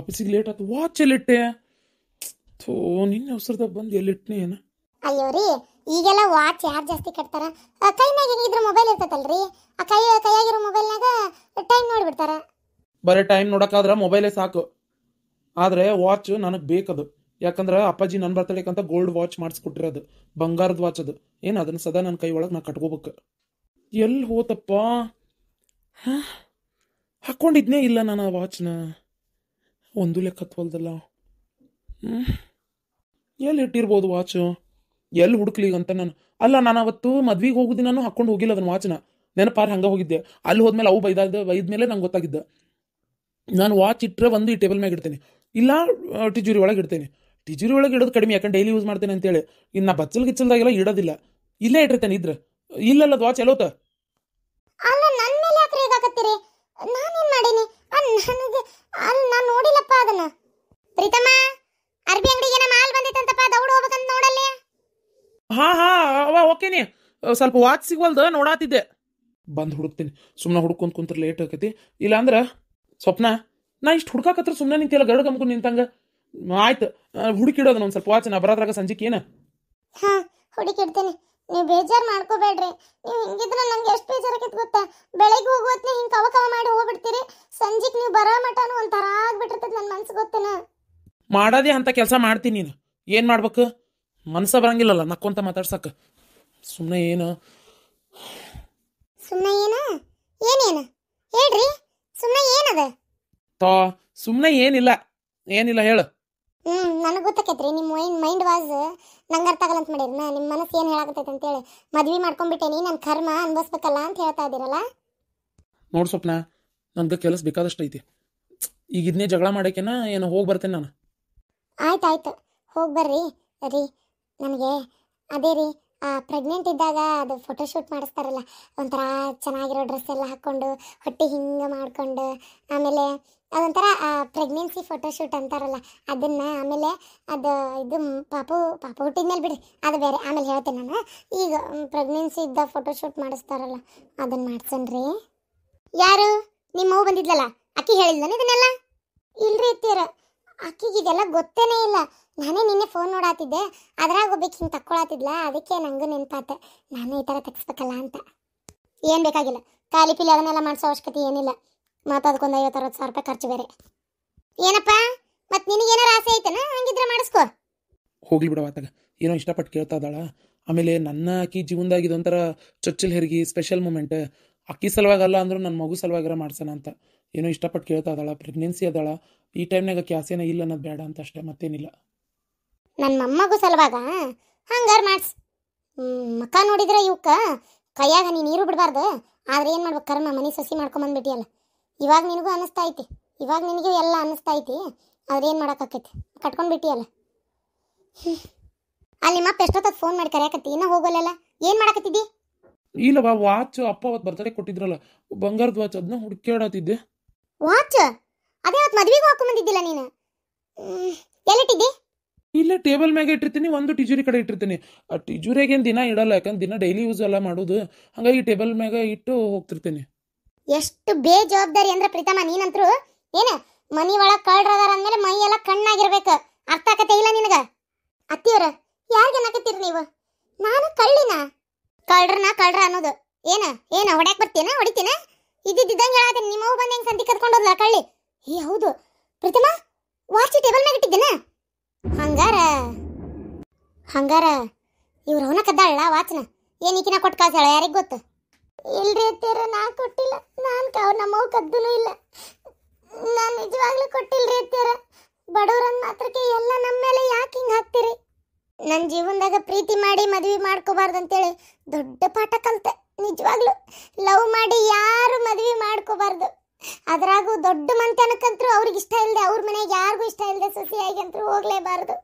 ವಾಪಸ್ಸಿಗೆ late ಆಯ್ತು watch ಎಲ್ಲಿಟ್ಟೆ ಥೋ ನಿನ್ನೆ ಅವಸರದಾಗ ಬಂದು ಎಲ್ಲಿಟ್ಟನೆ ಏನು ಅಯ್ಯೋ ರೀ ಈಗೆಲ್ಲ ವಾಚ್ ಯಾರು ಜಾಸ್ತಿ ಕಟ್ತಾರ ಕೈನಾಗ ಹೆಂಗಿದ್ರ ಮೊಬೈಲ್ ಇರ್ತೈತಲ್ರಿ ಆ ಕೈ ಕೈಯಾಗಿರೋ ಮೊಬೈಲ್ನಾಗ ಟೈಮ್ ನೋಡ್ಬಿಡ್ತಾರ ಬರೀ ಟೈಮ್ ನೋಡೋಕ್ಕಾದ್ರೆ ಮೊಬೈಲೇ ಸಾಕು ಆದರೆ ವಾಚ್ ನನಗೆ ಬೇಕದು ಯಾಕಂದ್ರೆ ಅಪ್ಪಾಜಿ ನನ್ನ ಬರ್ತಡೇಕಂತ ಗೋಲ್ಡ್ ವಾಚ್ ಮಾಡಿಸ್ಕೊಟ್ಟಿರೋದು ಬಂಗಾರದ ವಾಚ್ ಅದು ಏನು ಅದನ್ನು ಸದಾ ನನ್ನ ಕೈ ಒಳಗೆ ನಾ ಕಟ್ಕೋಬೇಕು ಎಲ್ಲಿ ಹೋತಪ್ಪ ಹಾಕೊಂಡಿದ್ನೇ ಇಲ್ಲ ನಾನು ಆ ವಾಚ್ನ ಒಂದು ಲೆಕ್ಕತ್ವಲ್ದಲ್ಲ ಹ್ಞೂ ಎಲ್ಲಿ ಇಟ್ಟಿರ್ಬೋದು ವಾಚು ಎಲ್ಲಿ ಹುಡುಕ್ಲಿ ಅಂತ ನಾನು ಅಲ್ಲ ನಾನು ಅವತ್ತು ಮದ್ವಿಗೆ ಹೋಗೋದಿ ನಾನು ಹಾಕೊಂಡು ಹೋಗಿಲ್ಲ ಅದನ್ನ ವಾಚ್ನ ನೆನಪಾರ ಹಂಗೆ ಹೋಗಿದ್ದೆ ಅಲ್ಲಿ ಹೋದ್ಮೇಲೆ ಅವು ಬೈದಾದ ಮೇಲೆ ನಂಗೆ ಗೊತ್ತಾಗಿದ್ದ ನಾನು ವಾಚ್ ಇಟ್ಟರೆ ಒಂದು ಈ ಟೇಬಲ್ ಮ್ಯಾಗ ಇಡ್ತೇನೆ ಇಲ್ಲ ಟಿಜೂರಿ ಒಳಗೆ ಇಡ್ತೇನೆ ಟಿಜೂರಿ ಒಳಗೆ ಇಡೋದು ಕಡಿಮೆ ಯಾಕಂದ್ರೆ ಡೈಲಿ ಯೂಸ್ ಮಾಡ್ತೇನೆ ಅಂತೇಳಿ ಇನ್ನು ಬಚ್ಚಲ್ ಗಿಚ್ಚಲ್ದಾಗೆಲ್ಲ ಇಡೋದಿಲ್ಲ ಇಲ್ಲೇ ಇಟ್ಟಿರ್ತೇನೆ ಇದ್ರೆ ಇಲ್ಲಲ್ಲ ಅದು ವಾಚ್ ಎಲ್ಲೋತ ನೋಡನ ಪ್ರೀತಮ್ಮ ಅರ್ಬಿ ಅಂಗಡಿಗೆ ನಮ್ಮ ಹಾಲ್ ಬಂದಿತ್ತಂತಪ್ಪ ದೌಡ್ ಹೋಗ್ಬೇಕಂತ ನೋಡಲ್ಲಿ ಹಾ ಹಾ ಅವ ಓಕೆನಿ ಸ್ವಲ್ಪ ವಾಚ್ ಸಿಗ್ವಲ್ದ ನೋಡಾತಿದ್ದೆ ಬಂದು ಹುಡುಕ್ತೀನಿ ಸುಮ್ಮನೆ ಹುಡುಕೊಂತ ಕುಂತ್ರ ಲೇಟ್ ಇಲ್ಲ ಇಲ್ಲಾಂದ್ರ ಸ್ವಪ್ನ ನಾ ಇಷ್ಟು ಹುಡ್ಕಾಕತ್ರ ಸುಮ್ಮನೆ ನಿಂತಿಲ್ಲ ಗರಡ ಗಮ್ಕೊಂಡು ನಿಂತಂಗ ಆಯ್ತು ಹುಡುಕಿಡೋದು ಒಂದು ಸ್ವಲ್ಪ ವಾಚ್ ನಾ ಬರೋದ್ರಾಗ ಸಂಜೆಗೆ ಏನ ಹಾಂ ಹುಡುಕಿಡ್ತೇನೆ ನೀವು ಬೇಜಾರು ಮಾಡ್ಕೋಬೇಡ್ರಿ ನೀವು ಹಿಂಗಿದ್ರೆ ನಂಗೆ ಎಷ್ಟು ಬೇಜಾರಾಗೈತೆ ಗೊತ್ತಾ ಬೆಳಗ್ಗೆ ಹೋಗೋತ್ನ ಹಿಂಗೆ ಕವಕವ ಮಾಡಿ ಹೋಗ್ಬಿಡ್ತೀರಿ ಸಂಜೆಗೆ ನೀವು ಬರೋ ಮಟನು ಒಂಥರ ಆಗ್ಬಿಟ್ಟಿರ್ತೈತೆ ನನ್ನ ಮನ್ಸು ಗೊತ್ತೇನ ಮಾಡೋದೇ ಅಂತ ಕೆಲಸ ಮಾಡ್ತೀನಿ ನೀನು ಏನು ಮಾಡ್ಬೇಕು ಮನಸ್ಸ ಬರಂಗಿಲ್ಲಲ್ಲ ನಕ್ಕೊಂತ ಮಾತಾಡ್ಸಕ್ಕ ಸುಮ್ಮನೆ ಏನು ಸುಮ್ಮನೆ ಏನು ಏನೇನು ಹೇಳ್ರಿ ಸುಮ್ಮನೆ ಏನದ ತೋ ಸುಮ್ಮನೆ ಏನಿಲ್ಲ ಏನಿಲ್ಲ ಹೇಳು ಹ್ಮ್ ನನಗೆ ಗೊತ್ತಾಕೈತ್ರಿ ನಿಮ್ಮ ಮೈಂಡ್ ಮೈಂಡ್ ವಾಸ್ ನಂಗೆ ಅರ್ಥ ಆಗಲ್ಲ ಅಂತ ಮಾಡಿರಿ ನಾ ನಿಮ್ಮ ಮನಸ್ಸು ಏನು ಅಂತ ಅಂತೇಳಿ ಮದ್ವೆ ಮಾಡ್ಕೊಂಡ್ಬಿಟ್ಟೇನಿ ನನ್ನ ಕರ್ಮ ಅನ್ಭವಿಸ್ಬೇಕಲ್ಲ ಅಂತ ಹೇಳ್ತಾ ಇದ್ದೀರಲ್ಲ ನೋಡು ಸ್ವಪ್ನ ನಂದು ಕೆಲಸ ಬೇಕಾದಷ್ಟು ಐತಿ ಈಗ ಇದನ್ನೇ ಜಗಳ ಮಾಡೋಕೆನ ಏನು ಹೋಗಿ ಬರ್ತೇನೆ ನಾನು ಆಯ್ತು ಆಯ್ತು ಹೋಗಿ ಬರ್ರಿ ರೀ ನನಗೆ ಅದೇ ರೀ ಆ ಪ್ರೆಗ್ನೆಂಟ್ ಇದ್ದಾಗ ಅದು ಫೋಟೋಶೂಟ್ ಮಾಡಿಸ್ತಾರಲ್ಲ ಒಂಥರ ಚೆನ್ನಾಗಿರೋ ಡ್ರೆಸ್ ಎಲ್ಲ ಹಾಕ್ಕೊಂಡು ಹೊಟ್ಟೆ ಹಿಂಗೆ ಮಾಡ್ಕೊಂಡು ಆಮೇಲೆ ಅದೊಂಥರ ಪ್ರೆಗ್ನೆನ್ಸಿ ಫೋಟೋಶೂಟ್ ಅಂತಾರಲ್ಲ ಅದನ್ನು ಆಮೇಲೆ ಅದು ಇದು ಪಾಪು ಪಾಪ ಹುಟ್ಟಿದ ಬಿಡಿ ಅದು ಬೇರೆ ಆಮೇಲೆ ಹೇಳ್ತೇನೆ ನಾನು ಈಗ ಪ್ರೆಗ್ನೆನ್ಸಿ ಇದ್ದ ಫೋಟೋಶೂಟ್ ಮಾಡಿಸ್ತಾರಲ್ಲ ಅದನ್ನು ಮಾಡ್ಸನ್ರಿ ಯಾರು ನಿಮ್ಮ ಬಂದಿದ್ಲಲ್ಲ ಅಕ್ಕಿ ಹೇಳಿದ್ಲ ಇದನ್ನೆಲ್ಲ ಇಲ್ರಿ ಇತ್ತೀರ ಅಕ್ಕಿಗೆ ಇದೆಲ್ಲ ಗೊತ್ತೇನೇ ಇಲ್ಲ ನಾನೇ ನಿನ್ನೆ ಫೋನ್ ನೋಡಾತಿದ್ದೆ ಅದ್ರಾಗ ಒಬ್ಬಕ್ಕೆ ಹಿಂಗೆ ತಕ್ಕೊಳತಿದ್ಲ ಅದಕ್ಕೆ ನನಗೂ ನೆನಪಾತೆ ನಾನು ಈ ಥರ ತೆಗಿಸ್ಬೇಕಲ್ಲ ಅಂತ ಏನು ಬೇಕಾಗಿಲ್ಲ ಕಾಲಿ ಪಿಲಿ ಅದನ್ನೆಲ್ಲ ಮಾಡಿಸೋ ಅವಶ್ಯಕತೆ ಏನಿಲ್ಲ ಮತ್ತು ಅದಕ್ಕೊಂದು ಐವತ್ತು ಅರವತ್ತು ಸಾವಿರ ರೂಪಾಯಿ ಖರ್ಚು ಬೇರೆ ಏನಪ್ಪ ಮತ್ತು ನಿನಗೇನಾರು ಆಸೆ ಐತೆನಾ ಹಂಗಿದ್ರೆ ಮಾಡಿಸ್ಕೋ ಹೋಗ್ಲಿ ಬಿಡವ ಆತಾಗ ಏನೋ ಇಷ್ಟಪಟ್ಟು ಕೇಳ್ತಾ ಇದ್ದಾಳ ಆಮೇಲೆ ನನ್ನ ಅಕ್ಕಿ ಜೀವನದಾಗ ಇದೊಂಥರ ಚೊಚ್ಚಲ್ ಹೆರಿಗೆ ಸ್ಪೆಷಲ್ ಮೂಮೆಂಟ್ ಅಕ್ಕಿ ಸಲುವಾಗಲ್ಲ ಅಂದರೂ ನನ್ನ ಮಗು ಸಲುವಾಗರ ಮಾಡ್ಸೋಣ ಅಂತ ಏನೋ ಇಷ್ಟಪಟ್ಟು ಕೇಳ್ತಾ ಇದ್ದಾಳ ಪ್ರೆಗ್ನೆನ್ಸಿ ಅದಾಳ ಈ ಟೈಮ್ನಾಗ ಕ್ಯಾಸೇನ ಇಲ್ಲ ಅನ್ನೋದು ಬೇಡ ಅಂತ ಅಷ್ಟೇ ಮತ್ತೇನಿಲ್ಲ ನನ್ನ ಮೊಮ್ಮಗು ಸಲುವಾಗ ಹಂಗಾರು ಮಾಡಿಸ್ ಮಕ್ಕ ನೋಡಿದ್ರೆ ಇವಕ್ಕ ಕೈಯಾಗ ನೀರು ಬಿಡಬಾರ್ದು ಆದ್ರೆ ಏನು ಮಾಡ್ಬೇಕು ಕರ್ಮ ಮನೆ ಸಸಿ ಮಾಡ್ಕೊಂಬಂದ್ಬಿಟ್ಟಿಯಲ್ಲ ಇವಾಗ ನಿನಗೂ ಅನ್ನಿಸ್ತಾ ಐತಿ ಇವಾಗ ನಿನಗೂ ಎಲ್ಲ ಅನ್ನಿಸ್ತಾ ಐತಿ ಅದೇನು ಮಾಡೋಕ್ಕಾಕೈತಿ ಕಟ್ಕೊಂಡು ಬಿಟ್ಟಿಯಲ್ಲ ಅಲ್ಲಿ ನಿಮ್ಮಪ್ಪ ಎಷ್ಟೊತ್ತ ಫೋನ್ ಮಾಡಿ ಯಾಕತ್ತಿ ಇನ್ನೂ ಹೋಗೋಲ್ಲ ಏನು ಮಾಡಕತ್ತಿದ್ದಿ ಇಲ್ಲವಾ ವಾಚ್ ಅಪ್ಪ ಅವತ್ತು ಬರ್ತಾರೆ ಕೊಟ್ಟಿದ್ರಲ್ಲ ಬಂಗಾರದ ವಾಚ್ ಅದನ್ನ ಹುಡುಕಾಡತ್ತಿದ್ದೆ ವಾಚ್ ಅದೇ ಅವತ್ತು ಮದ್ವೆಗೆ ಹಾಕೊಂಡ್ ಬಂದಿದ್ದಿಲ್ಲ ನೀನು ಎಲ್ಲಿಟ್ಟಿದ್ದಿ ಇಲ್ಲ ಟೇಬಲ್ ಮ್ಯಾಗೆ ಇಟ್ಟಿರ್ತೀನಿ ಒಂದು ಟಿಜೂರಿ ಕಡೆ ಇಟ್ಟಿರ್ತೀನಿ ಆ ಟಿಜೂರಿಗೆ ದಿನ ಇಡಲ್ಲ ಯಾಕಂದ್ರೆ ದಿನ ಡೈಲಿ ಯೂಸ್ ಎಲ್ಲ ಮಾಡೋದು ಹಾಗಾಗಿ ಟೇಬಲ್ ಮ್ಯಾಗೆ ಇಟ್ಟು ಹೋಗ್ತಿರ್ತೀನಿ ಎಷ್ಟು ಬೇಜವಾಬ್ದಾರಿ ಅಂದ್ರೆ ಪ್ರೀತಮ್ಮ ನೀನಂತ್ರು ಏನು ಮನಿ ಒಳಗೆ ಕಳ್ರದಾರ ಅಂದಮೇಲೆ ಮೈ ಎಲ್ಲ ಕಣ್ಣಾಗಿರ್ಬೇಕು ಅರ್ಥ ಆಕತೆ ಇಲ್ಲ ನಿನಗ ಅತ್ತಿಯವ್ರ ಯಾರಿಗೆ ಅನ್ನಕತ್ತೀರಿ ನೀವು ನಾನು ಕಳ್ಳಿನ ಕಳ್ರನ ಕಳ್ರ ಅನ್ನೋದು ಏನ ಏನ ಹೊಡ್ಯಾಕ್ ಬರ್ತೀನ ಹೊಡಿತೀನ ಇದ್ದಿದ್ದಂಗೆ ಹೇಳತ್ತೀನಿ ನಿಮ್ಮ ಅವು ಬಂದು ಹೆಂಗ್ ಸಂತಿ ಕದ್ಕೊಂಡೋದ್ಲ ಕಳ್ಳಿ ಏ ಹೌದು ಪ್ರೀತಮ್ಮ ವಾಚಿ ಟೇಬಲ್ ಮ್ಯಾಗ ಇಟ್ಟಿದ್ದೇನ ಹಂಗಾರ ಹಂಗಾರ ಇವ್ರು ಅವನ ಕದ್ದಾಳ ವಾಚನ ಏನಿಕಿನ ಕೊಟ್ಟು ಕಳ್ಸಾಳ ಯಾರಿಗೆ ಗೊತ್ತು ಇಲ್ರಿ ಅತ್ತೆರ ನಾ ಕೊಟ್ಟಿಲ್ಲ ನಾನು ಕಾವ್ ನಮ್ಮ ಕದ್ದೂ ಇಲ್ಲ ನಾನು ನಿಜವಾಗ್ಲೂ ಕೊಟ್ಟಿಲ್ರಿ ಅತ್ತೆರ ಬಡವ್ರಂದ್ ಮಾತ್ರಕ್ಕೆ ಎಲ್ಲ ನಮ್ಮ ಮೇಲೆ ಯಾಕೆ ಹಿಂಗೆ ಹಾಕ್ತೀರಿ ನನ್ನ ಜೀವನದಾಗ ಪ್ರೀತಿ ಮಾಡಿ ಮದುವೆ ಮಾಡ್ಕೋಬಾರ್ದು ಅಂತೇಳಿ ದೊಡ್ಡ ಪಾಠ ಕಲಿತೆ ನಿಜವಾಗ್ಲೂ ಲವ್ ಮಾಡಿ ಯಾರು ಮದುವೆ ಮಾಡ್ಕೋಬಾರ್ದು ಅದರಾಗೂ ದೊಡ್ಡ ಮಂತನಕ್ಕಂತರೂ ಅವ್ರಿಗೆ ಇಷ್ಟ ಇಲ್ಲದೆ ಅವ್ರ ಮನೆಗೆ ಯಾರಿಗೂ ಇಷ್ಟ ಇಲ್ಲದೆ ಸೊಸೆಯಾಗಿ ಅಂತರೂ ಹೋಗಲೇಬಾರ್ದು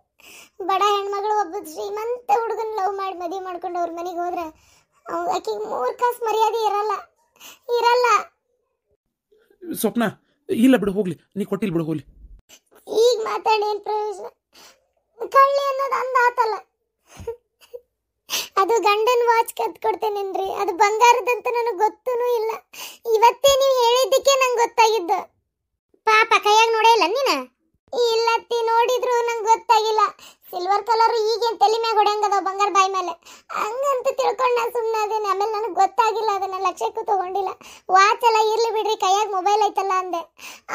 ಬಡ ಹೆಣ್ಮಗಳು ಒಬ್ಬ ಶ್ರೀಮಂತ ಹುಡುಗನ ಲವ್ ಮಾಡಿ ಮದುವೆ ಮಾಡ್ಕೊಂಡು ಅವ್ರ ಮನೆಗೆ ಹೋದ್ರೆ ಆಕೆ ಮೂರು ಕಾಸು ಮರ್ಯಾದೆ ಇರಲ್ಲ ಇರಲ್ಲ ಸ್ವಪ್ನ ಇಲ್ಲ ಬಿಡು ಹೋಗ್ಲಿ ನೀ ಕೊಟ್ಟಿಲ್ ಬಿಡು ಹೋಗ್ಲಿ ಈಗ ಮಾತಾಡೇನ್ ಪ್ರಯೋಜನ ಕಳ್ಳಿ ಅನ್ನೋದು ಅಂದಾತಲ್ಲ ಅದು ಗಂಡನ ವಾಚ್ ಕತ್ ಕೊಡ್ತೇನೇನ್ರಿ ಅದು ಬಂಗಾರದಂತ ನನಗೆ ಗೊತ್ತೂ ಇಲ್ಲ ಇವತ್ತೇ ನೀವು ಹೇಳಿದ್ದಕ್ಕೆ ನಂಗೆ ಗೊತ್ತಾಗಿದ್ದು ಪಾಪ ಕೈಯಾಗ ನೋಡೇ ಇಲ್ಲ ನೀನ ಇಲ್ಲತ್ತಿ ನೋಡಿದ್ರು ನಂಗೆ ಗೊತ್ತಾಗಿಲ್ಲ ಸಿಲ್ವರ್ ಕಲರ್ ಈಗೇನು ತಲೆ ಮ್ಯಾಗ ಹೊಡೆಯಂಗದ ಬಂಗಾರ ಬಾಯಿ ಮೇಲೆ ಹಂಗಂತ ತಿಳ್ಕೊಂಡು ನಾನು ಸುಮ್ಮನೆ ಅದೇನೆ ಆಮೇಲೆ ನನಗೆ ಗೊತ್ತಾಗಿಲ್ಲ ಅದನ್ನ ಲಕ್ಷಕ್ಕೂ ತಗೊಂಡಿಲ್ಲ ವಾಚ್ ಎಲ್ಲ ಇರಲಿ ಬಿಡ್ರಿ ಕೈಯಾಗ ಮೊಬೈಲ್ ಐತಲ್ಲ ಅಂದೆ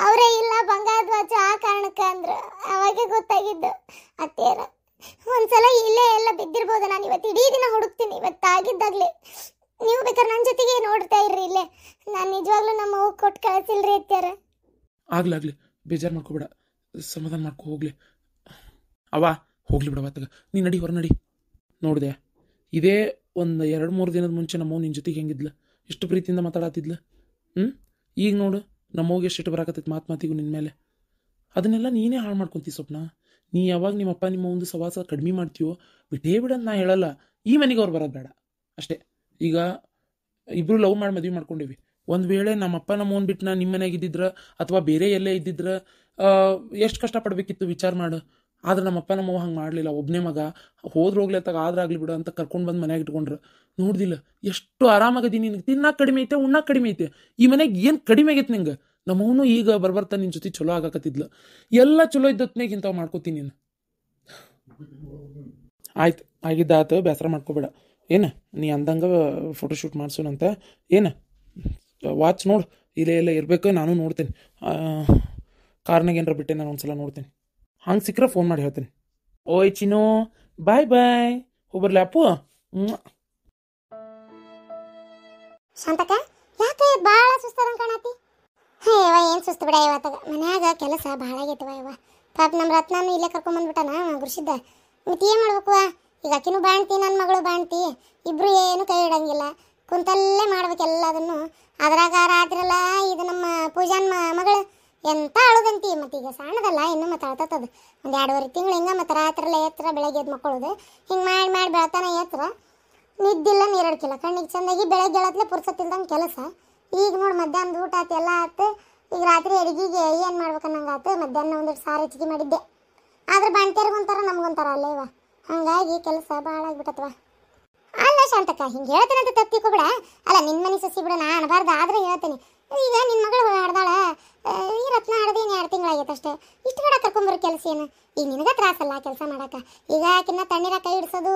ಅವರೇ ಇಲ್ಲ ಬಂಗಾರದ ವಾಚ್ ಆ ಕಾರಣಕ್ಕೆ ಅಂದ್ರೆ ಅವಾಗೆ ಗೊತ್ತಾಗಿದ್ದು ಅತ್ತೇರ ಒಂದ್ಸಲ ಇಲ್ಲೇ ಎಲ್ಲ ಬಿದ್ದಿರ್ಬೋದು ನಾನು ಇವತ್ತು ಇಡೀ ದಿನ ಹುಡುಕ್ತೀನಿ ಇವತ್ತು ಇವತ್ತಾಗಿದ್ದಾಗಲಿ ನೀವು ಬೇಕಾದ್ರೆ ನನ್ನ ಜೊತೆಗೆ ನೋಡ್ತಾ ಇರ್ರಿ ಇಲ್ಲೇ ನಾನು ನಿಜವಾಗ್ಲೂ ನಮ್ಮ ಅವ್ಗೆ ಕೊಟ್ಟು ಕಳಿಸಿಲ್ರಿ ಅತ್ಯಾರ ಆಗ್ಲಾಗ್ಲಿ ಬೇಜಾರು ಮಾಡ್ಕೋಬೇಡ ಸಮಾಧಾನ ಮಾಡ್ಕೊ ಹೋಗ್ಲಿ ಅವ ಹೋಗ್ಲಿ ಬಿಡ ನೀ ನಡಿ ಹೊರ ನಡಿ ನೋಡಿದೆ ಇದೇ ಒಂದು ಎರಡು ಮೂರು ದಿನದ ಮುಂಚೆ ನಮ್ಮವ್ ನಿನ್ನ ಜೊತೆಗೆ ಹೆಂಗಿದ್ಲ ಎಷ್ಟು ಪ್ರೀತಿಯಿಂದ ಮಾತಾಡತ್ತಿದ್ಲ ಹ್ಞೂ ಈಗ ನೋಡು ನಮ್ಮವ್ಗೆ ಎಷ್ಟು ಬರಾಕತ್ತೈತೆ ಮಾತು ಮಾತಿಗೂ ನಿನ್ನ ಮೇಲೆ ಅದನ್ನೆಲ್ಲ ನೀನೇ ಹಾಳು ಮಾಡ್ಕೊತೀವಿ ಸ್ವಪ್ನ ನೀ ಯಾವಾಗ ನಿಮ್ಮಪ್ಪ ನಿಮ್ಮ ಒಂದು ಸವಾಸ ಕಡಿಮೆ ಮಾಡ್ತೀವೋ ಬಿಟ್ಟೇ ಬಿಡೋದು ನಾ ಹೇಳಲ್ಲ ಈ ಮನೆಗೆ ಅವ್ರು ಬರೋದು ಬೇಡ ಅಷ್ಟೇ ಈಗ ಇಬ್ಬರು ಲವ್ ಮಾಡಿ ಮದುವೆ ಮಾಡ್ಕೊಂಡಿವಿ ಒಂದು ವೇಳೆ ನಮ್ಮ ಅಪ್ಪ ನಮ್ಮ ಬಿಟ್ಟು ನಾನು ನಿಮ್ಮ ಇದ್ದಿದ್ರ ಅಥವಾ ಬೇರೆ ಎಲ್ಲೇ ಇದ್ದಿದ್ರ ಎಷ್ಟು ಕಷ್ಟಪಡಬೇಕಿತ್ತು ವಿಚಾರ ಮಾಡು ಆದ್ರೆ ನಮ್ಮ ನಮ್ಮವ್ವ ಹಂಗೆ ಮಾಡಲಿಲ್ಲ ಒಬ್ಬನೇ ಮಗ ಹೋದ್ರೋಗ್ಲತ್ತಾಗ ಆದ್ರಾಗ್ಲಿ ಬಿಡು ಅಂತ ಕರ್ಕೊಂಡು ಬಂದು ಮನೆಯಾಗ ಇಟ್ಕೊಂಡ್ರು ನೋಡ್ದಿಲ್ಲ ಎಷ್ಟು ಆರಾಮಾಗದೀನಿ ನಿನಗೆ ತಿನ್ನಕ್ಕೆ ಕಡಿಮೆ ಐತೆ ಉಣ್ಣಕ್ಕೆ ಕಡಿಮೆ ಐತೆ ಈ ಮನೆಗೆ ಏನು ಕಡಿಮೆ ಆಗೈತೆ ನಿಂಗೆ ನಮ್ಮವನು ಈಗ ಬರ್ಬರ್ತ ನಿನ್ನ ಜೊತೆ ಚಲೋ ಆಗಾಕತ್ತಿದ್ಲು ಎಲ್ಲ ಚಲೋ ಇದ್ದತ್ನಾಗ ಇಂಥವು ಮಾಡ್ಕೋತೀನಿ ನೀನು ಆಯ್ತು ಆಗಿದ್ದ ಆತು ಬೇಸರ ಮಾಡ್ಕೋಬೇಡ ಏನು ನೀ ಅಂದಂಗೆ ಫೋಟೋಶೂಟ್ ಮಾಡ್ಸೋನಂತ ಏನು ವಾಚ್ ನೋಡು ಇಲ್ಲೇ ಎಲ್ಲ ಇರಬೇಕು ನಾನು ನೋಡ್ತೇನೆ ಕಾರ್ನಾಗ ಏನಾರ ಬಿಟ್ಟೆ ನಾನು ಒಂದ್ಸಲ ನೋಡ್ತೇನೆ ಹಂಗೆ ಸಿಕ್ಕರೆ ಫೋನ್ ಮಾಡಿ ಹೇಳ್ತೀನಿ ಓಯ್ ಚಿನೋ ಬಾಯ್ ಬಾಯ್ ಹೋಗ್ಬರ್ಲಿ ಅಪ್ಪು ಶಾಂತಕ ಯಾಕೆ ಭಾಳ ಸುಸ್ತಾದಂಗೆ ಕಾಣತಿ ಹೇ ಯವ್ವ ಏನು ಸುಸ್ತು ಬಿಡ ಯವ್ವ ತಗ ಮನ್ಯಾಗ ಕೆಲಸ ಭಾಳ ಆಗೈತವ ಯವ್ವ ಪಾಪ ನಮ್ಮ ರತ್ನ ಇಲ್ಲೇ ಕರ್ಕೊಂಬಂದ್ಬಿಟ್ಟಾನ ಗುರ್ಸಿದ್ದ ಮತ್ತೆ ಏನು ಮಾಡ್ಬೇಕು ಈಗ ಆಕಿನೂ ಬಾಣ್ತಿ ನನ್ನ ಮಗಳು ಬಾಣ್ತಿ ಇಬ್ರು ಏನು ಕೈ ಇಡಂಗಿಲ್ಲ ಕುಂತಲ್ಲೇ ಮಾಡ್ಬೇಕು ಎಲ್ಲದನ್ನು ಅದ್ರಾಗ ರಾತ್ರಿಲ್ಲ ಇದು ನಮ್ಮ ಪೂಜಾನ್ ಮಗಳು ಎಂತ ಅಳುದಂತಿ ಮತ್ತೀಗ ಸಣ್ಣದಲ್ಲ ಇನ್ನು ಮತ್ತೆ ಅಳ್ತತದ ಒಂದು ಎರಡುವರೆ ತಿಂಗಳು ಹಿಂಗೆ ಮತ್ತೆ ರಾತ್ರಿಲ್ಲ ಎತ್ತರ ಬೆಳಗ್ಗೆ ಎದ್ದು ಮಕ್ಕಳದು ಹಿಂಗೆ ಮಾಡಿ ಮಾಡಿ ಬೆಳತಾನೆ ಎತ್ತರ ನಿದ್ದಿಲ್ಲ ನೀರಡ್ಕಿಲ್ಲ ಕಣ್ಣಿಗೆ ಚಂದಾಗಿ ಬೆಳಗ್ಗೆ ಎಳತ್ಲೆ ಪುರ್ಸತ್ತಿಲ್ದಂಗೆ ಕೆಲಸ ಈಗ ನೋಡಿ ಮಧ್ಯಾಹ್ನದ ಊಟ ಆತು ಎಲ್ಲ ಆತು ಈಗ ರಾತ್ರಿ ಅಡುಗೆಗೆ ಏನು ಮಾಡ್ಬೇಕನ್ನಂಗೆ ಆತು ಮಧ್ಯಾಹ್ನ ಒಂದಿಷ್ಟು ಸಾರು ಹೆಚ್ಚಿಗೆ ಮಾಡಿದ್ದೆ ಆದ್ರೆ ಬಾಣ್ತಿಯರ್ಗೆ ಒಂಥರ ನಮ್ಗೊಂಥರ ಅಲ್ಲೇವ ಹಾಗಾಗಿ ಕೆಲಸ ಭಾಳ ಆಗಿಬಿಟ್ಟತ್ವ ಅಲ್ಲ ಶಾಂತಕ್ಕ ಹಿಂಗೆ ಹೇಳ್ತೇನೆ ಅಂತ ಬಿಡ ಅಲ್ಲ ನಿನ್ನ ಮನೆ ಸಸಿ ಬಿಡ ನಾನು ಅನ್ಬಾರ್ದು ಆದ್ರೆ ಹೇಳ್ತೀನಿ ಈಗ ನಿನ್ನ ಮಗಳು ಆಡ್ದಾಳ ಈ ರತ್ನ ಆಡ್ದೇನು ಎರಡು ತಿಂಗಳಾಗೈತಷ್ಟೇ ಇಷ್ಟು ಕಡೆ ಕರ್ಕೊಂಡ್ಬರ ಕೆಲಸ ಏನು ಈಗ ನಿನಗೆ ತ್ರಾಸಲ್ಲ ಕೆಲಸ ಮಾಡಕ ಈಗ ಆಕಿನ್ನ ತಣ್ಣೀರ ಕೈ ಹಿಡ್ಸೋದು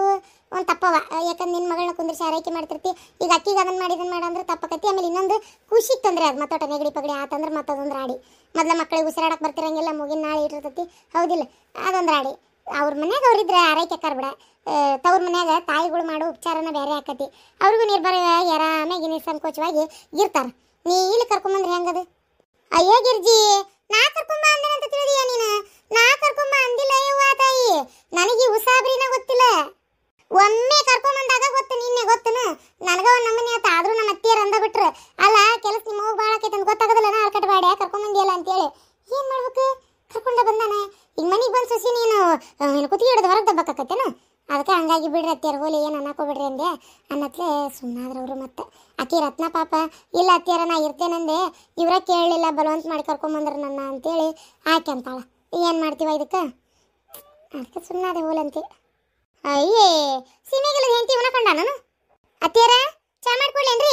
ಒಂದು ತಪ್ಪವ ಯಾಕಂದ್ರೆ ನಿನ್ನ ಮಗಳನ್ನ ಕುಂದ್ರಿಸಿ ಆರೈಕೆ ಮಾಡ್ತಿರ್ತಿ ಈಗ ಅಕ್ಕಿಗೆ ಅದನ್ನು ಮಾಡಿ ಇದನ್ನು ಅಂದ್ರೆ ತಪ್ಪಕತಿ ಆಮೇಲೆ ಇನ್ನೊಂದು ಖುಷಿ ತೊಂದರೆ ಅದು ಮತ್ತೊಟ್ಟ ನೆಗಡಿ ಪಗಡಿ ಆತಂದ್ರೆ ಮತ್ತದೊಂದು ರಾಡಿ ಮೊದಲ ಮಕ್ಕಳಿಗೆ ಉಸಿರಾಡಕ್ಕೆ ಬರ್ತಿರಂಗಿಲ್ಲ ಮುಗಿನ ನಾಳೆ ಇಟ್ಟಿರ್ತತಿ ಹೌದಿಲ್ಲ ಅದೊಂದು ರಾಡಿ ಅವ್ರ ಮನ್ಯಾಗ ಅವ್ರಿದ್ರೆ ಆರೈಕೆ ಕರ್ಬಿಡ ತವ್ರ ಮನ್ಯಾಗ ತಾಯಿಗಳು ಮಾಡೋ ಉಪಚಾರನ ಬೇರೆ ಆಕತಿ ಅವ್ರಿಗೂ ನಿರ್ಭರ ಆರಾಮಾಗಿ ಸಂಕೋಚವಾಗಿ ಇರ್ತಾರೆ ನೀ ಇಲ್ಲಿ ಕರ್ಕೊಂಬಂದ್ರೆ ಹೆಂಗದು ಅಯ್ಯೋ ಗಿರ್ಜಿ ನಾ ಕರ್ಕೊಂಬ ಅಂತ ತಿಳಿದೀಯ ನೀನು ನಾ ಕರ್ಕೊಂಬ ಅಂದಿಲ್ಲ ಅಯ್ಯವ್ವ ತಾಯಿ ನನಗೆ ಉಸಾಬ್ರಿನ ಗೊತ್ತಿಲ್ಲ ಒಮ್ಮೆ ಕರ್ಕೊಂಬಂದಾಗ ಗೊತ್ತು ನಿನ್ನೆ ಗೊತ್ತನು ನನಗ ಒಂದು ನಮ್ಮನೆ ಆತ ಆದ್ರೂ ನಮ್ಮ ಅತ್ತಿಯರು ಅಂದ ಬಿಟ್ರು ಅಲ್ಲ ಕೆಲಸ ನಿಮ್ಮ ಹೋಗಿ ಭಾಳ ಆಕೈತೆ ಅಂತ ಗೊತ್ತಾಗದಿಲ್ಲ ನಾ ಅಲ್ಕಟ್ ಬಾಡ್ಯ ಕರ್ಕೊಂಬಂದಿಯಲ್ಲ ಅಂತೇಳಿ ಏನು ಮಾಡ್ಬೇಕು ಕರ್ಕೊಂಡ ಬಂದಾನೆ ಈಗ ಮನೆಗೆ ಬಂದು ಸಸಿ ನೀನು ಕುತ್ತಿಗೆ ಹಿಡಿದು ಹೊರಗೆ ದಬ್ಬಕ್ಕಾಕತ್ತೇನು ಅದಕ್ಕೆ ಹಂಗಾಗಿ ಬಿಡ್ರಿ ಹೋಲಿ ಏನು ಅನ್ನಕೋಬಿಡ್ರಿ ಅಂದೆ ಅನ್ನತ್ಲೆ ಸುಮ್ಮನಾದ್ರೆ ಅವರು ಮತ್ತೆ ಅಕ್ಕಿ ರತ್ನ ಪಾಪ ಇಲ್ಲ ಅತ್ತಿಯರ ನಾ ಇರ್ತೇನಂದೆ ಇವರ ಕೇಳಲಿಲ್ಲ ಬಲವಂತ ಮಾಡಿ ಕರ್ಕೊಂಬಂದ್ರೆ ನನ್ನ ಅಂತೇಳಿ ಆಕೆ ಅಂತಾಳ ಏನು ಮಾಡ್ತೀವ ಇದಕ್ಕೆ ಅದಕ್ಕೆ ಸುಮ್ಮನಾದ ಹೋಲಂತೆ ಅಯ್ಯೇ ಸಿನಿಗಿಲ್ಲ ಹೆಂಡತಿ ಉನಕೊಂಡ ನಾನು ಅತ್ತಿಯರ ಚಾ ರೀ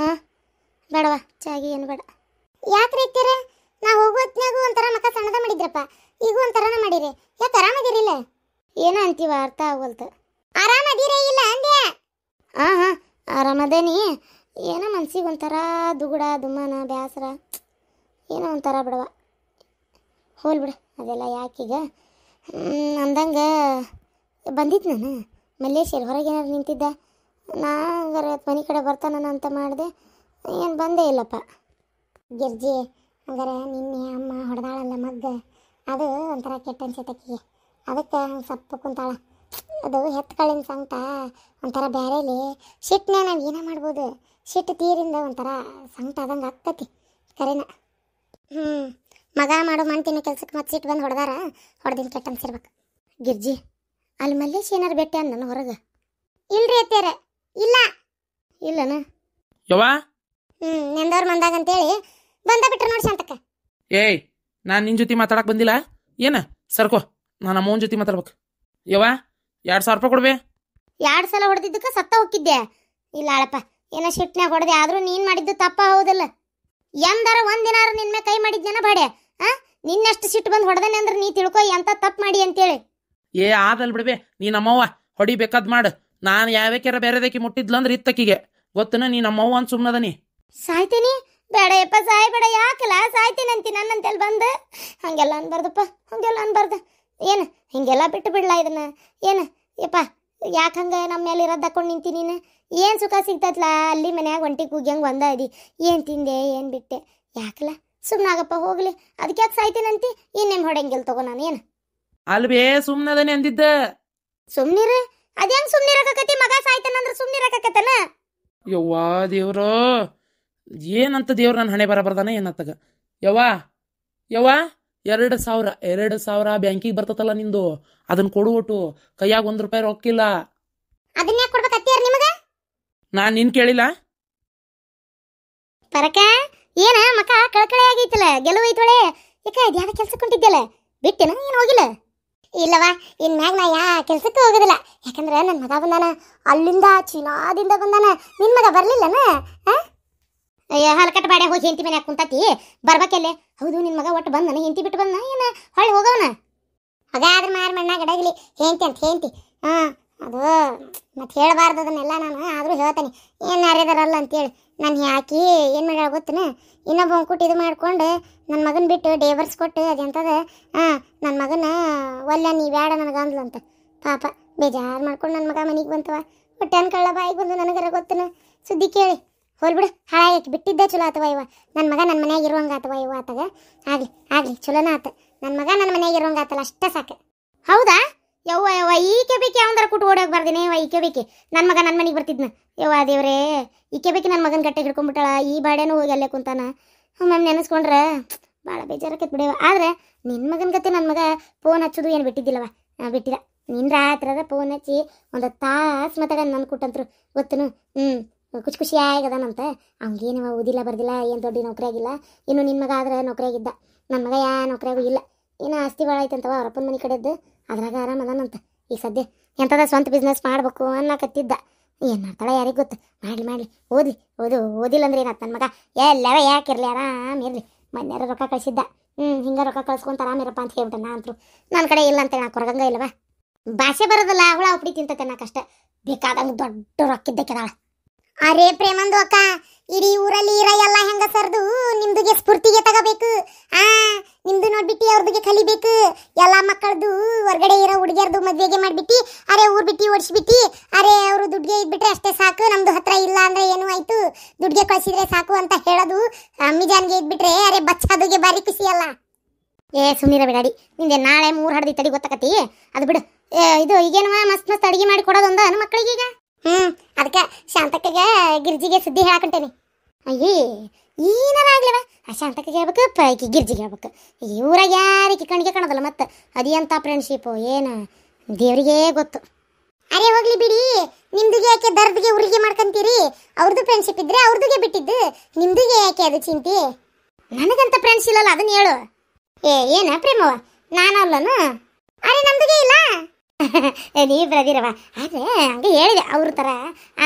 ಹಾಂ ಬೇಡವಾ ಚಾಗಿ ಏನು ಬೇಡ ಯಾಕೆ ಅರ್ಥ ಆಗೋಲ್ತು ಆರಾಮದಿರೇ ಇಲ್ಲ ಅಂದ್ಯ ಹಾಂ ಹಾಂ ಆರಾಮದೇನಿ ಏನೋ ಮನ್ಸಿಗೆ ಒಂಥರ ದುಗುಡ ದುಮ್ಮನ ಬ್ಯಾಸ್ರ ಏನೋ ಒಂಥರ ಬಿಡವ ಹೋಲ್ ಬಿಡ ಅದೆಲ್ಲ ಯಾಕೀಗ ಅಂದಂಗೆ ಬಂದಿದ್ದು ನಾನು ಮಲ್ಲೇಶ್ವರ್ ಹೊರಗೆ ಏನಾರು ನಿಂತಿದ್ದ ನಾಂಗಾರ ಮನೆ ಕಡೆ ಬರ್ತಾನ ಅಂತ ಮಾಡಿದೆ ಏನು ಬಂದೇ ಇಲ್ಲಪ್ಪ ಗಿರ್ಜಿ ಹಂಗಾರೆ ನಿನ್ನೆ ಅಮ್ಮ ಹೊಡೆದಾಳಲ್ಲ ಮಗ್ಗ ಅದು ಒಂಥರ ಕೆಟ್ಟ ಅನ್ಸತ್ತಕ್ಕಿಗೆ ಅದಕ್ಕೆ ಹಂಗೆ ಸಪ್ಪ ಕುಂತಾಳ ಅದು ಹೆತ್ಕಾಳಿನ ಸಂಕಟ ಒಂಥರ ಬ್ಯಾರೇಲಿ ಸಿಟ್ಟನ್ನ ನಾವು ಏನೋ ಮಾಡ್ಬೋದು ಸಿಟ್ಟು ತೀರಿಂದ ಒಂಥರ ಸಂಕಟ ಅದಂಗೆ ಆಗ್ತತಿ ಕರೆನ ಹ್ಞೂ ಮಗ ಮಾಡೋ ಮಂತಿನ ಕೆಲ್ಸಕ್ಕೆ ಮತ್ತೆ ಸಿಟ್ಟು ಬಂದು ಹೊಡೆದಾರ ಹೊಡೆದಿನ ಕೆಟ್ಟ ಅನ್ಸಿರ್ಬೇಕು ಗಿರ್ಜಿ ಅಲ್ಲಿ ಮಲ್ಲೇಶ್ ಏನಾರು ಭೇಟಿ ನನ್ನ ಹೊರಗೆ ಇಲ್ರಿ ಅತ್ತೇರ ಇಲ್ಲ ಇಲ್ಲನ ಯವ್ವ ಹ್ಞೂ ನೆಂದವ್ರು ಬಂದಾಗ ಅಂತೇಳಿ ಬಂದ ಬಿಟ್ರು ನೋಡಿ ಶಾಂತಕ್ಕ ಏಯ್ ನಾನು ನಿನ್ನ ಜೊತೆ ಮಾತಾಡಕ್ಕೆ ಬಂದಿಲ್ಲ ಏನ ಸರ್ಕೋ ನಾನು ಅಮ್ಮನ ಜೊತೆ ಮಾತಾಡ್ಬೇಕು ಯವ್ವ ಎರಡು ಸಾವಿರ ರೂಪಾಯಿ ಕೊಡ್ಬೇ ಎರಡು ಸಲ ಹೊಡೆದಿದ್ದಕ್ಕೆ ಸತ್ತ ಹೋಗಿದ್ದೆ ಇಲ್ಲ ಅಳಪ್ಪ ಏನೋ ಶಿಟ್ನ್ಯಾಗ ಹೊಡೆದೆ ಆದರೂ ನೀನು ಮಾಡಿದ್ದು ತಪ್ಪ ಹೌದಲ್ಲ ಎಂದಾರ ಒಂದಿನಾರ ನಿನ್ನ ಕೈ ಮಾಡಿದ್ನೇನ ಬಾಡೆ ಆ ನಿನ್ನಷ್ಟು ಸಿಟ್ಟು ಬಂದು ಹೊಡೆದನೆ ಅಂದ್ರೆ ನೀ ತಿಳ್ಕೊ ಎಂತ ತಪ್ಪು ಮಾಡಿ ಅಂತೇಳಿ ಏ ಆದಲ್ ಬಿಡ್ಬೇ ನೀನು ಅಮ್ಮವ್ವ ಹೊಡಿಬೇಕಾದ್ ಮಾಡು ನಾನು ಯಾವ್ಯಾಕ್ಯಾರ ಬೇರೆದಕ್ಕೆ ಮುಟ್ಟಿದ್ಲು ಅಂದ್ರೆ ಇತ್ತಕ್ಕಿಗೆ ಗೊತ್ತನ ನೀ ನಮ್ಮವ್ವ ಅಂತ ಸುಮ್ಮನದನಿ ಸಾಯ್ತೀನಿ ಸಾಯ್ ಸಾಯ್ಬೇಡ ಯಾಕಲ್ಲ ಸಾಯ್ತೀನಿ ಅಂತಿ ನನ್ನಂತೇಳಿ ಬಂದು ಹಂಗೆಲ್ಲ ಅನ್ಬಾರ್ದಪ್ಪ ಹಂಗೆಲ್ಲ ಅನ್ಬಾರ್ದು ಏನು ಹೀಗೆಲ್ಲ ಬಿಟ್ಟು ಬಿಡಲಾ ಇದನ್ನ ಏನು ಯಪ್ಪ ಯಾಕೆ ಹಂಗೆ ನಮ್ಮ ಮೇಲೆ ಇರೋದು ಹಾಕೊಂಡು ನಿಂತಿ ನೀನು ಏನು ಸುಖ ಸಿಗ್ತತ್ಲ ಅಲ್ಲಿ ಮನ್ಯಾಗ ಒಂಟಿ ಕೂಗ್ಯಂಗೆ ಒಂದ ಅದಿ ಏನು ತಿಂದೆ ಏನು ಬಿಟ್ಟೆ ಯಾಕಲ್ಲ ಸುಮ್ಮನಾಗಪ್ಪ ಹೋಗಲಿ ಅದಕ್ಕೆ ಯಾಕೆ ಸಾಯ್ತೀನಂತಿ ಇನ್ನೇನು ಹೊಡೆಂಗಿಲ್ಲ ತಗೋ ನಾನು ಏನು ಅಲ್ವೇ ಸುಮ್ಮನದನೆ ಅಂದಿದ್ದ ಸುಮ್ಮನಿರ ಅದೇನು ಸುಮ್ಮನಿರಕತಿ ಮಗ ಸಾಯ್ತಾನಂದ್ರೆ ಸುಮ್ಮನಿರಕತ್ತನ ಯವ್ವಾ ದೇವ್ರು ಏನಂತ ದೇವ್ರು ನನ್ನ ಹಣೆ ಬರ ಬರ್ದಾನೆ ಏನತ್ತಾಗ ಯವ್ವಾ ಯವ್ವಾ ಎರಡು ಸಾವಿರ ಎರಡು ಸಾವಿರ ಬ್ಯಾಂಕಿಗೆ ಬರ್ತತಲ್ಲ ನಿಂದು ಅದನ್ನ ಕೊಡು ಒಟ್ಟು ಕೈಯಾಗ ಒಂದ್ ರೂಪಾಯಿ ರೊಕ್ಕಿಲ್ಲ ಅದನ್ನ ಯಾಕೆ ಕೊಡ್ಬೇಕತ್ತೀರ ನಿಮಗೆ ನಾನ್ ನಿನ್ ಕೇಳಿಲ್ಲ ಪರಕ ಏನ ಮಕ ಕಳಕಳೆ ಆಗೈತಲ್ಲ ಗೆಲುವು ಐತೊಳೆ ಯಾಕ ಇದು ಯಾವ ಕೆಲ್ಸಕ್ಕೆ ಹೊಂಟಿದ್ದಲ್ಲ ಏನು ಹೋಗಿಲ್ಲ ಇಲ್ಲವಾ ಇನ್ ಮ್ಯಾಗ ನಾ ಯಾ ಕೆಲ್ಸಕ್ಕೆ ಹೋಗೋದಿಲ್ಲ ಯಾಕಂದ್ರೆ ನನ್ನ ಮಗ ಬಂದಾನ ಅಲ್ಲಿಂದ ಚೀನಾದಿಂದ ಬಂದಾನ ನಿನ್ ಮಗ ಬರ್ಲಿಲ್ಲನ ಆ ಹಲಕಟ್ ಬಾಡೆ ಹೋಗಿ ಹೆಂತಿ ಮನೆ ಕುಂತತಿ ಬರ್ಬೇಕಲ್ಲೇ ಹೌದು ನಿನ್ನ ಮಗ ಒಟ್ಟು ಬಂದ ನನಗೆ ಹೆಂಡತಿ ಬಿಟ್ಟು ಬಂದ ಏನು ಹೊಳ್ಳಿ ಹೋಗವನ ಹಾಗಾದ್ರೆ ಮಾರ ಮಣ್ಣ ಗಡಗಲಿ ಹೆಂತಿ ಅಂತ ಹೆಂತಿ ಹಾಂ ಅದು ಮತ್ತೆ ಹೇಳಬಾರ್ದು ಅದನ್ನೆಲ್ಲ ನಾನು ಆದರೂ ಹೇಳ್ತೇನೆ ಏನು ಅಂತ ಅಂತೇಳಿ ನಾನು ಯಾಕೆ ಏನು ಮಾಡ್ಯಾಳ ಗೊತ್ತನ ಇನ್ನೊಬ್ಬ ಕುಟ್ಟು ಇದು ಮಾಡ್ಕೊಂಡು ನನ್ನ ಮಗನ ಬಿಟ್ಟು ಡೇವರ್ಸ್ ಕೊಟ್ಟು ಅದೆಂತದ ಹಾಂ ನನ್ನ ಮಗನ ಒಲ್ಲ ನೀ ಬೇಡ ನನಗೆ ಅಂತ ಪಾಪ ಬೇಜಾರು ಮಾಡ್ಕೊಂಡು ನನ್ನ ಮಗ ಮನೆಗೆ ಬಂತವ ಏನು ಕಳ್ಳ ಬಾಯಿಗೆ ಬಂದು ನನಗರ ಗೊತ್ತನ ಸುದ್ದಿ ಕೇಳಿ ಹೋಲ್ಬಿಡು ಹಾಳಾಗಿ ಬಿಟ್ಟಿದ್ದೆ ಚಲೋ ಆತವ ಇವ ನನ್ನ ಮಗ ನನ್ನ ಮನೆಯಾಗ ಇರುವಂಗ ಆತವ ಇವ ಆತಗ ಆಗಲಿ ಆಗಲಿ ಚಲೋನ ಆತ ನನ್ನ ಮಗ ನನ್ನ ಮನೆಯಾಗ ಇರುವಂಗ ಆತಲ್ಲ ಅಷ್ಟೇ ಸಾಕು ಹೌದಾ ಯವ್ವ ಯವ್ವ ಈಕೆ ಬೇಕಿ ಯಾವಂದ್ರ ಕೂಟ ಓಡೋಗಿ ಬರ್ದಿನಿ ಯವ್ವ ಈಕೆ ಬೇಕಿ ನನ್ನ ಮಗ ನನ್ನ ಮನೆಗೆ ಬರ್ತಿದ್ನ ಯವ್ವ ದೇವ್ರೇ ಈಕೆ ಬೇಕಿ ನನ್ನ ಮಗನ ಗಟ್ಟೆ ಹಿಡ್ಕೊಂಡ್ಬಿಟ್ಟಾಳ ಈ ಬಾಡೇನು ಹೋಗಿ ಅಲ್ಲೇ ಕುಂತಾನ ಹ್ಞೂ ಮ್ಯಾಮ್ ನೆನೆಸ್ಕೊಂಡ್ರೆ ಭಾಳ ಬೇಜಾರಕ್ಕೆ ಬಿಡವ ಆದ್ರೆ ನಿನ್ನ ಮಗನ ಗತೆ ನನ್ನ ಮಗ ಫೋನ್ ಹಚ್ಚೋದು ಏನು ಬಿಟ್ಟಿದ್ದಿಲ್ಲವ ಬಿಟ್ಟಿಲ್ಲ ನಿನ್ನ ರಾತ್ರಿ ಫೋನ್ ಹಚ್ಚಿ ಒಂದು ತಾಸು ಮಾತಾಡ ನನ್ನ ಕೊಟ್ಟಂತ್ರು ಗೊತ್ತನು ಹ್ಞೂ ಖುಷಿ ಖುಷಿಯಾಗಿ ಅದಾನಂತ ಓದಿಲ್ಲ ಬರ್ದಿಲ್ಲ ಏನು ದೊಡ್ಡ ನೌಕರಿ ಆಗಿಲ್ಲ ಇನ್ನು ನಿನ್ನ ಮಗ ಆದ್ರೆ ನೌಕರಿ ಆಗಿದ್ದ ನನ್ನ ಮಗ ಯಾ ನೌಕರಿಯಾಗೂ ಇಲ್ಲ ಏನು ಆಸ್ತಿ ಭಾಳ ಐತಂತವ ಅವರಪ್ಪನ ಮನೆ ಕಡೆದ್ದು ಅದ್ರಾಗ ಆರಾಮದಾನಂತ ಈ ಈಗ ಸದ್ಯ ಎಂಥದ ಸ್ವಂತ ಬಿಸ್ನೆಸ್ ಮಾಡಬೇಕು ಅನ್ನಕತ್ತಿದ್ದ ಏನು ಮಾಡ್ತಾಳೆ ಯಾರಿಗೆ ಗೊತ್ತು ಮಾಡಲಿ ಮಾಡಲಿ ಓದಿ ಓದು ಓದಿಲ್ಲ ಅಂದ್ರೆ ನಾ ನನ್ನ ಮಗ ಎಲ್ಲಾರ ಯಾಕಿರಲಿ ಆರಾಮ್ ಇರಲಿ ಮನೆಯವ್ರ ರೊಕ್ಕ ಕಳಿಸಿದ್ದ ಹ್ಞೂ ಹಿಂಗೆ ರೊಕ್ಕ ಕಳ್ಸ್ಕೊಂತ ಆರಾಮಿರಪ್ಪ ಅಂತ ಹೇಳ್ಬಿಟ್ಟೆ ನಾ ಅಂತೂ ನನ್ನ ಕಡೆ ಇಲ್ಲ ಅಂತ ನಾ ಕೊರಗಂಗ ಇಲ್ಲವಾ ಭಾಷೆ ಬರೋದಲ್ಲ ಹುಳ ಉಪ್ಡಿ ತಿಂತತೆ ನಾ ಕಷ್ಟ ಬೇಕಾದಂಗೆ ದೊಡ್ಡ ರೊಕ್ಕಿದ್ದಕ್ಕೆ ಅರೆ ಪ್ರೇಮಂದು ಅಕ್ಕ ಇಡೀ ಊರಲ್ಲಿ ಇರ ಎಲ್ಲ ಹೆಂಗ ಸರ್ದು ನಿಮ್ದುಗೆ ಸ್ಫೂರ್ತಿಗೆ ತಗೋಬೇಕು ಆ ನಿಮ್ದು ನೋಡ್ಬಿಟ್ಟು ಅವ್ರದಿಗೆ ಕಲಿಬೇಕು ಎಲ್ಲ ಮಕ್ಕಳದು ಹೊರಗಡೆ ಇರೋ ಹುಡುಗಿಯರ್ದು ಮದ್ವೆಗೆ ಮಾಡ್ಬಿಟ್ಟು ಅರೆ ಊರ್ ಬಿಟ್ಟು ಓಡಿಸ್ಬಿಟ್ಟು ಅರೆ ಅವರು ದುಡ್ಗೆ ಇದ್ಬಿಟ್ರೆ ಅಷ್ಟೇ ಸಾಕು ನಮ್ದು ಹತ್ರ ಇಲ್ಲ ಅಂದ್ರೆ ಏನು ಆಯ್ತು ದುಡ್ಗೆ ಕಳಿಸಿದ್ರೆ ಸಾಕು ಅಂತ ಹೇಳೋದು ಅಮ್ಮಿಜಾನ್ಗೆ ಇದ್ಬಿಟ್ರೆ ಅರೆ ಬಚ್ಚದುಗೆ ಬಾರಿ ಖುಷಿ ಅಲ್ಲ ಏ ಸುಮೀರ ಬಿಡಾಡಿ ನಿಂಗೆ ನಾಳೆ ಮೂರ್ ಹಡದಿ ತಡಿ ಗೊತ್ತಾಕತಿ ಅದು ಬಿಡು ಇದು ಈಗೇನು ಮಸ್ತ್ ಮಸ್ತ್ ಅಡಿಗೆ ಮಾಡಿ ಕೊಡೋದೊಂದ ಮಕ್ಕಳಿಗೀಗ ಹ್ಞೂ ಅದಕ್ಕೆ ಶಾಂತಕಗೆ ಗಿರ್ಜಿಗೆ ಸುದ್ದಿ ಹೇಳಾಕಂತೇನೆ ಅಯ್ಯೇ ಏನಾರಾಗ್ಲವ ಆ ಶಾಂತಕಿಗೆ ಹೇಳ್ಬೇಕು ಪ ಗಿರ್ಜಿಗೆ ಹೇಳ್ಬೇಕು ಇವ್ರಾಗ ಯಾರಿಗೆ ಕಣ್ಣಿಗೆ ಕಾಣೋದಲ್ಲ ಮತ್ತೆ ಅದೇಂಥ ಫ್ರೆಂಡ್ಶಿಪ್ಪು ಏನು ದೇವ್ರಿಗೆ ಗೊತ್ತು ಅರೆ ಹೋಗ್ಲಿ ಬಿಡಿ ನಿಮ್ದಿಗೆ ಯಾಕೆ ದರ್ದಿಗೆ ಉರಿಗೆ ಮಾಡ್ಕಂತೀರಿ ಅವ್ರದ್ದು ಫ್ರೆಂಡ್ಶಿಪ್ ಇದ್ರೆ ಅವ್ರದ್ದುಗೆ ಬಿಟ್ಟಿದ್ದು ನಿಮ್ದುಗೆ ಯಾಕೆ ಅದು ಚಿಂತೆ ನನಗಂತ ಫ್ರೆಂಡ್ಸ್ ಇಲ್ಲಲ್ಲ ಅದನ್ನ ಹೇಳು ಏ ಏನ ಪ್ರೇಮವ ನಾನು ಅಲ್ಲನು ಅರೆ ನಮ್ದುಗೆ ಇಲ್ಲ ನೀವಿಬ್ರದಿರವ ಆದರೆ ಹಂಗೆ ಹೇಳಿದೆ ಅವ್ರ ಥರ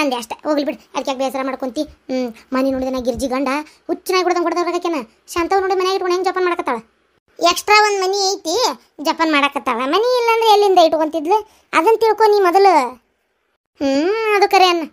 ಅಂದೆ ಅಷ್ಟೇ ಹೋಗ್ಲಿ ಬಿಡು ಅದಕ್ಕೆ ಬೇಸರ ಮಾಡ್ಕೊಂತಿ ಹ್ಞೂ ಮನೆ ನೋಡಿದೆ ಗಿರ್ಜಿ ಗಂಡ ಹುಚ್ಚನಾಗಿ ಬಿಡ್ದಂಗೆ ಕೊಡ್ದವ್ರಾಗೇನ ಶಾಂತವ್ ನೋಡಿ ಮನೆಯಾಗ ಇಟ್ಕೊಂಡು ಹೆಂಗೆ ಜಪಾನ್ ಮಾಡಕತ್ತಾಳ ಎಕ್ಸ್ಟ್ರಾ ಒಂದು ಮನಿ ಐತಿ ಜಪನ್ ಮಾಡಕತ್ತಾಳ ಮನಿ ಇಲ್ಲಾಂದ್ರೆ ಎಲ್ಲಿಂದ ಇಟ್ಕೊಂತಿದ್ಲು ಅದನ್ನು ತಿಳ್ಕೊ ನೀ ಮೊದಲು ಹ್ಞೂ ಅದು ಕರೆ ಅನ್ನ